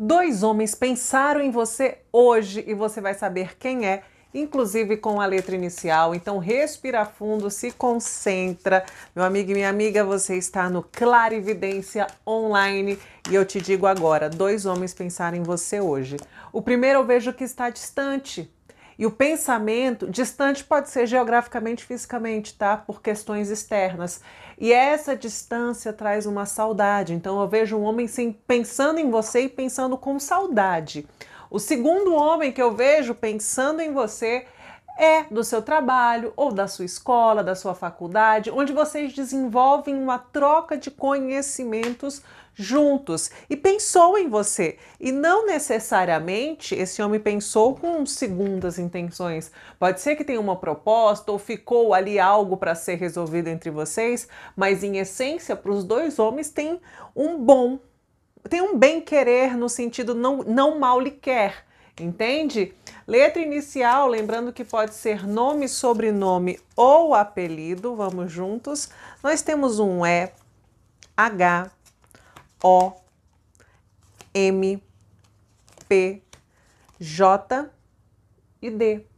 Dois homens pensaram em você hoje e você vai saber quem é, inclusive com a letra inicial. Então respira fundo, se concentra. Meu amigo e minha amiga, você está no Clarividência Online e eu te digo agora, dois homens pensaram em você hoje. O primeiro eu vejo que está distante, e o pensamento distante pode ser geograficamente, fisicamente, tá? Por questões externas. E essa distância traz uma saudade. Então eu vejo um homem sim, pensando em você e pensando com saudade. O segundo homem que eu vejo pensando em você é do seu trabalho ou da sua escola, da sua faculdade, onde vocês desenvolvem uma troca de conhecimentos juntos. E pensou em você. E não necessariamente esse homem pensou com segundas intenções. Pode ser que tenha uma proposta ou ficou ali algo para ser resolvido entre vocês, mas em essência, para os dois homens, tem um bom tem um bem querer no sentido não, não mal lhe quer, entende? Letra inicial, lembrando que pode ser nome, sobrenome ou apelido, vamos juntos. Nós temos um E, H, O, M, P, J e D.